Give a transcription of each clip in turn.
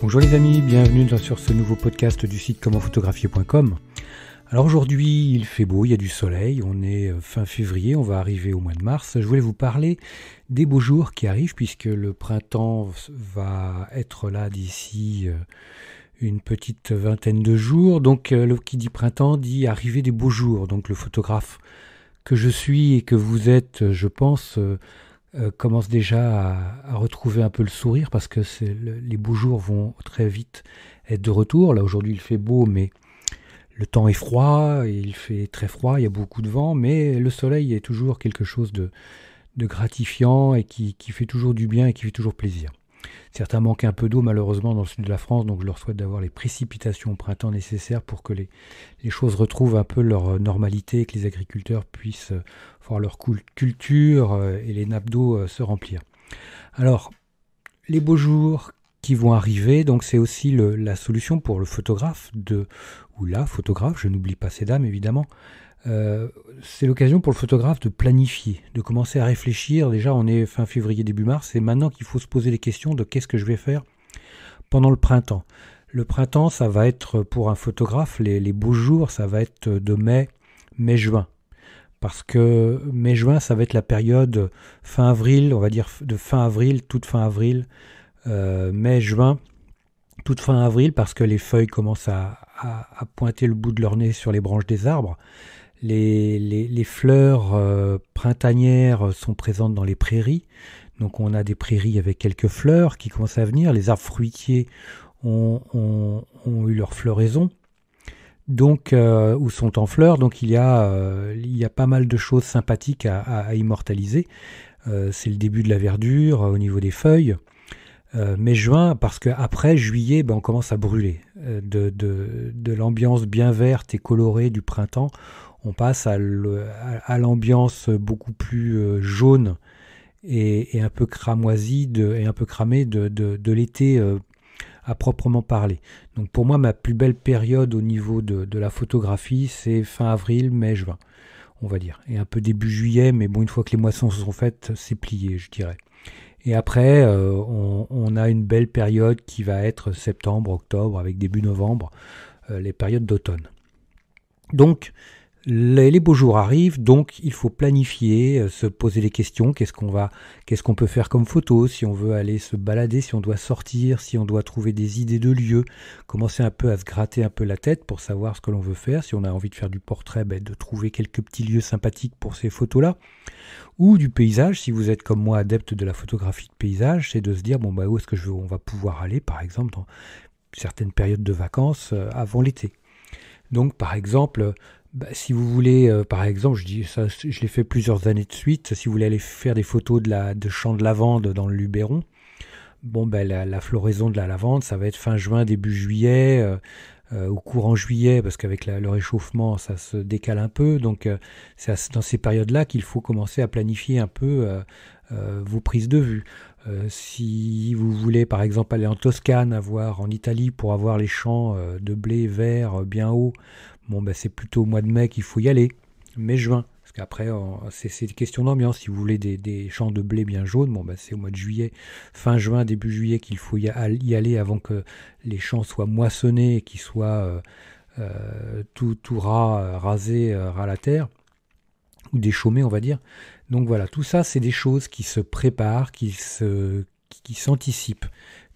Bonjour les amis, bienvenue sur ce nouveau podcast du site commentphotographier.com. Alors aujourd'hui, il fait beau, il y a du soleil, on est euh, fin février, on va arriver au mois de mars. Je voulais vous parler des beaux jours qui arrivent puisque le printemps va être là d'ici euh, une petite vingtaine de jours. Donc euh, le qui dit printemps dit arriver des beaux jours. Donc le photographe que je suis et que vous êtes, je pense, euh, commence déjà à, retrouver un peu le sourire parce que les beaux jours vont très vite être de retour. Là aujourd'hui il fait beau mais le temps est froid, il fait très froid, il y a beaucoup de vent, mais le soleil est toujours quelque chose de, de gratifiant et qui, qui fait toujours du bien et qui fait toujours plaisir. Certains manquent un peu d'eau malheureusement dans le sud de la France, donc je leur souhaite d'avoir les précipitations au printemps nécessaires pour que les, choses retrouvent un peu leur euh, normalité et que les agriculteurs puissent euh, voir leur culture euh, et les nappes d'eau se remplir. Alors, les beaux jours qui vont arriver, donc c'est aussi la solution pour le photographe de, ou la photographe, je n'oublie pas ces dames évidemment, euh, c'est l'occasion pour le photographe de planifier, de commencer à réfléchir. Déjà, on est fin février, début mars, c'est maintenant qu'il faut se poser les questions de qu'est-ce que je vais faire pendant le printemps. Le printemps, ça va être pour un photographe, les, beaux jours, ça va être de mai, mai-juin. Parce que mai-juin, ça va être la période fin avril, on va dire de fin avril, toute fin avril, euh, mai-juin, toute fin avril, parce que les feuilles commencent à pointer le bout de leur nez sur les branches des arbres. Les, fleurs euh, printanières sont présentes dans les prairies. Donc on a des prairies avec quelques fleurs qui commencent à venir. Les arbres fruitiers ont, eu leur floraison. Donc, euh, ou sont en fleurs. Donc il y, a, euh, il a pas mal de choses sympathiques à, immortaliser. C'est le début de la verdure au niveau des feuilles. mais juin parce qu'après juillet ben, on commence à brûler de, de l'ambiance bien verte et colorée du printemps on passe à l'ambiance beaucoup plus euh, jaune et, un peu cramoisie de, et un peu cramée de, l'été euh, à proprement parler. Donc pour moi, ma plus belle période au niveau de, la photographie, c'est fin avril, mai, juin, on va dire. Et un peu début juillet, mais bon, une fois que les moissons se sont faites, c'est plié, je dirais. Et après, euh, on, a une belle période qui va être septembre, octobre, avec début novembre, les périodes d'automne. Donc, les, beaux jours arrivent, donc il faut planifier, euh, se poser les questions. Qu'est-ce qu'on va, qu'est-ce qu'on peut faire comme photo Si on veut aller se balader, si on doit sortir, si on doit trouver des idées de lieux, commencer un peu à se gratter un peu la tête pour savoir ce que l'on veut faire. Si on a envie de faire du portrait, ben, de trouver quelques petits lieux sympathiques pour ces photos-là, ou du paysage. Si vous êtes comme moi adepte de la photographie de paysage, c'est de se dire bon ben, où est-ce que je veux, on va pouvoir aller, par exemple dans certaines périodes de vacances euh, avant l'été. Donc par exemple, bah, si vous voulez, euh, par exemple, je dis ça, je l'ai fait plusieurs années de suite. Si vous voulez aller faire des photos de la de champs de lavande dans le Luberon, bon ben la, la, floraison de la lavande, ça va être fin juin, début juillet au euh, euh, courant juillet, parce qu'avec le réchauffement, ça se décale un peu. Donc c'est dans ces périodes-là qu'il faut commencer à planifier un peu vos prises de vue. si vous voulez par exemple aller en Toscane, avoir en Italie pour avoir les champs de blé vert bien haut, ben, c'est plutôt au mois de mai qu'il faut y aller, mai-juin. Parce qu'après, c'est une question d'ambiance. Si vous voulez des, champs de blé bien jaunes, bon, ben, c'est au mois de juillet, fin juin, début juillet qu'il faut y aller avant que les champs soient moissonnés et qu'ils soient euh, euh, tout, tout ras, euh, rasés, à la terre ou déchaumés, on va dire. Donc voilà, tout ça, c'est des choses qui se préparent, qui s'anticipent.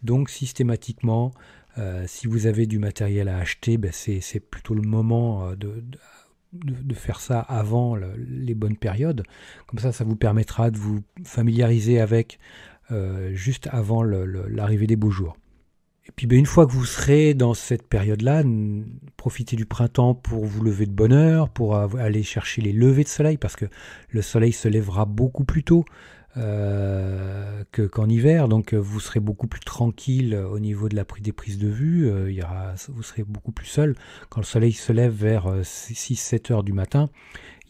Donc systématiquement, euh, si vous avez du matériel à acheter, ben, c'est plutôt le moment euh, de, faire ça avant les bonnes périodes. Comme ça, ça vous permettra de vous familiariser avec euh, juste avant l'arrivée des beaux jours. Et puis ben, une fois que vous serez dans cette période-là, profitez du printemps pour vous lever de bonne heure, pour aller chercher les levées de soleil, parce que le soleil se lèvera beaucoup plus tôt euh, que, qu'en hiver. Donc euh, vous serez beaucoup plus tranquille euh, au niveau de la prise des prises de vue. Euh, il y aura, vous serez beaucoup plus seul. Quand le soleil se lève vers 6-7 heures du matin,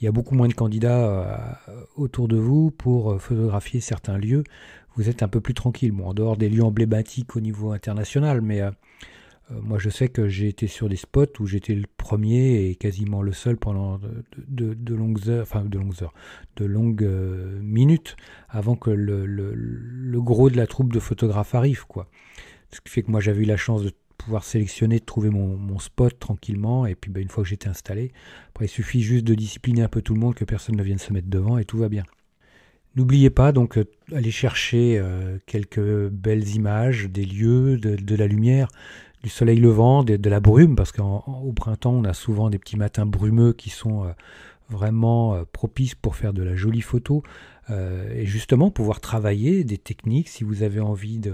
il y a beaucoup moins de candidats autour de vous pour photographier certains lieux. Vous êtes un peu plus tranquille. Bon, en dehors des lieux emblématiques au niveau international, mais euh, moi, je sais que j'ai été sur des spots où j'étais le premier et quasiment le seul pendant de, longues heures, enfin de longues heures, de longues euh, minutes avant que le, gros de la troupe de photographes arrive, quoi. Ce qui fait que moi, j'avais eu la chance de pouvoir sélectionner, de trouver mon, spot tranquillement. Et puis, bah, une fois que j'étais installé, il suffit juste de discipliner un peu tout le monde, que personne ne vienne se mettre devant et tout va bien. N'oubliez pas donc d'aller euh, chercher quelques belles images, des lieux, de la lumière du soleil levant, de, de la brume, parce qu'au printemps, on a souvent des petits matins brumeux qui sont euh, vraiment euh, propices pour faire de la jolie photo. Euh, et justement, pouvoir travailler des techniques, si vous avez envie de,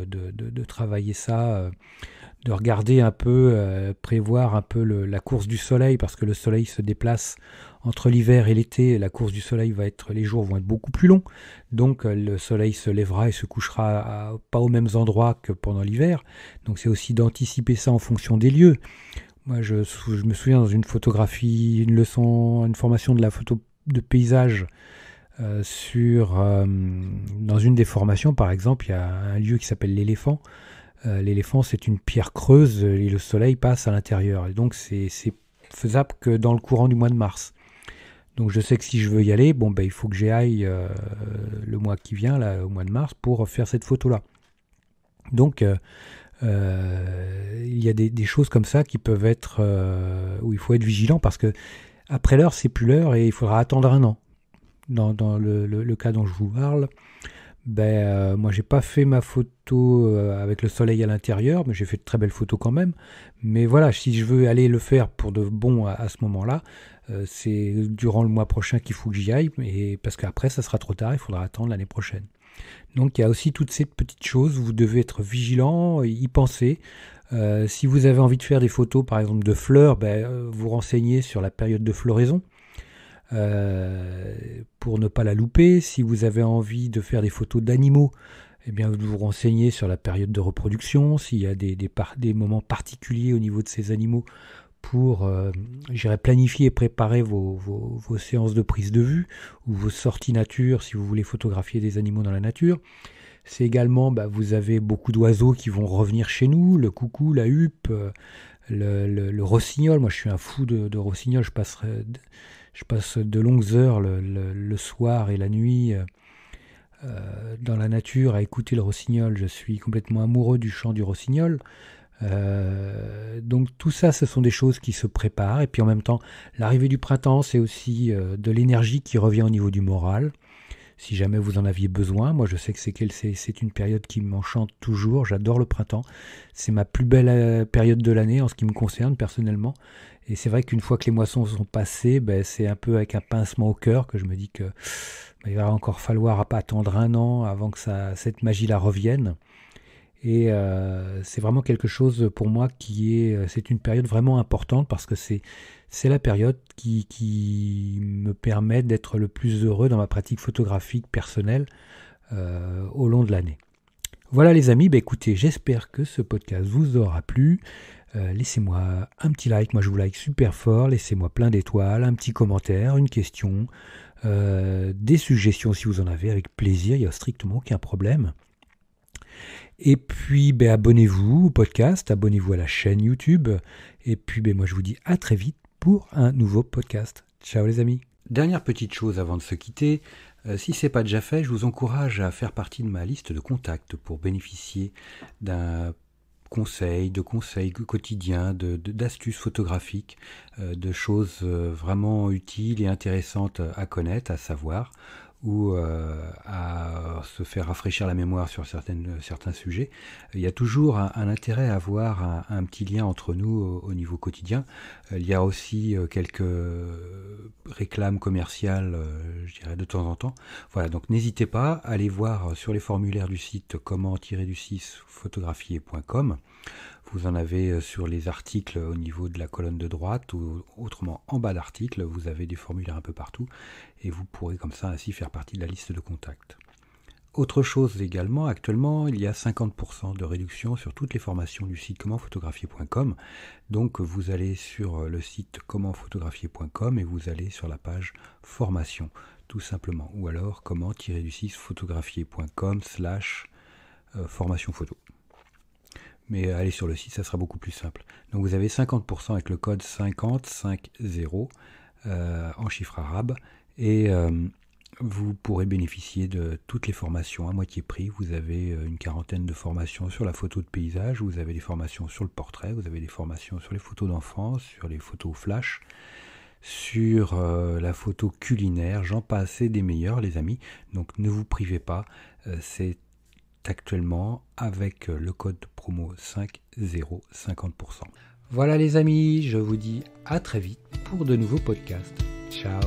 travailler ça, de regarder un peu, prévoir un peu la course du soleil, parce que le soleil se déplace entre l'hiver et l'été, la course du soleil va être, les jours vont être beaucoup plus longs. Donc euh, le soleil se lèvera et se couchera pas aux mêmes endroits que pendant l'hiver. Donc c'est aussi d'anticiper ça en fonction des lieux. Moi, je, me souviens dans une photographie, une leçon, une formation de la photo de paysage euh, sur, euh, dans une des formations, par exemple, il y a un lieu qui s'appelle l'éléphant. l'éléphant, c'est une pierre creuse et le soleil passe à l'intérieur. Et donc, c'est faisable que dans le courant du mois de mars. Donc je sais que si je veux y aller, bon ben il faut que j'y aille euh, le mois qui vient, là, au mois de mars, pour faire cette photo-là. Donc euh, euh, il y a des, choses comme ça qui peuvent être où il faut être vigilant parce que après l'heure, c'est plus l'heure et il faudra attendre un an. Dans, le, cas dont je vous parle, ben, euh, moi, j'ai pas fait ma photo euh, avec le soleil à l'intérieur, mais j'ai fait de très belles photos quand même. Mais voilà, si je veux aller le faire pour de bon à, ce moment-là, euh, c'est durant le mois prochain qu'il faut que j'y aille, et parce qu'après, ça sera trop tard, il faudra attendre l'année prochaine. Donc, il y a aussi toutes ces petites choses, vous devez être vigilant, y penser. si vous avez envie de faire des photos, par exemple, de fleurs, ben, vous renseignez sur la période de floraison. Euh, pour ne pas la louper. Si vous avez envie de faire des photos d'animaux, eh bien, vous vous renseignez sur la période de reproduction, s'il y a des, moments particuliers au niveau de ces animaux pour euh, planifier et préparer vos, séances de prise de vue ou vos sorties nature si vous voulez photographier des animaux dans la nature. C'est également, bah, vous avez beaucoup d'oiseaux qui vont revenir chez nous, le coucou, la huppe, euh, le, rossignol. Moi, je suis un fou de, de rossignol, je passerai je passe de longues heures le, soir et la nuit euh, euh, dans la nature à écouter le rossignol. Je suis complètement amoureux du chant du rossignol. Euh, donc tout ça, ce sont des choses qui se préparent. Et puis en même temps, l'arrivée du printemps, c'est aussi de l'énergie qui revient au niveau du moral si jamais vous en aviez besoin. Moi, je sais que c'est une période qui m'enchante toujours. J'adore le printemps. C'est ma plus belle euh, période de l'année en ce qui me concerne personnellement. Et c'est vrai qu'une fois que les moissons sont passées, ben, c'est un peu avec un pincement au cœur que je me dis que ben, il va encore falloir attendre un an avant que cette magie-là revienne. Et euh, c'est vraiment quelque chose pour moi qui est, euh, c'est une période vraiment importante parce que c'est, la période qui, me permet d'être le plus heureux dans ma pratique photographique personnelle euh, au long de l'année. Voilà les amis, bah, écoutez, j'espère que ce podcast vous aura plu. laissez-moi un petit like, moi je vous like super fort, laissez-moi plein d'étoiles, un petit commentaire, une question, des suggestions si vous en avez, avec plaisir, il n'y a strictement aucun problème. Et puis, ben, abonnez-vous au podcast, abonnez-vous à la chaîne YouTube. Et puis, ben, moi, je vous dis à très vite pour un nouveau podcast. Ciao les amis. Dernière petite chose avant de se quitter. Euh, si ce n'est pas déjà fait, je vous encourage à faire partie de ma liste de contacts pour bénéficier d'un conseil, de conseils quotidiens, d'astuces photographiques, euh, de choses euh, vraiment utiles et intéressantes à connaître, à savoir ou euh, à se faire rafraîchir la mémoire sur certaines, certains sujets, il y a toujours un, intérêt à avoir un, petit lien entre nous au, niveau quotidien. Euh, il y a aussi euh, quelques réclames commerciales, je dirais, de temps en temps. Voilà, donc n'hésitez pas, à aller voir sur les formulaires du site comment-du-6 photographier.com. Vous en avez euh, sur les articles au niveau de la colonne de droite ou autrement en bas d'article, vous avez des formulaires un peu partout et vous pourrez comme ça ainsi faire partie de la liste de contacts. Autre chose également, actuellement, il y a 50% de réduction sur toutes les formations du site commentphotographier.com. Donc vous allez sur euh, le site commentphotographier.com et vous allez sur la page formation, tout simplement. Ou alors comment du photographiercom slash euh, formation photo mais euh, allez sur le site, ça sera beaucoup plus simple. Donc vous avez 50% avec le code 5050 euh, en chiffre arabe, et euh, vous pourrez bénéficier de toutes les formations à moitié prix. Vous avez une quarantaine de formations sur la photo de paysage, vous avez des formations sur le portrait, vous avez des formations sur les photos d'enfance, sur les photos flash, sur la photo culinaire, j'en passe des meilleurs les amis. Donc ne vous privez pas, c'est actuellement avec euh, le code promo 5050%. Voilà les amis, je vous dis à très vite pour de nouveaux podcasts. Ciao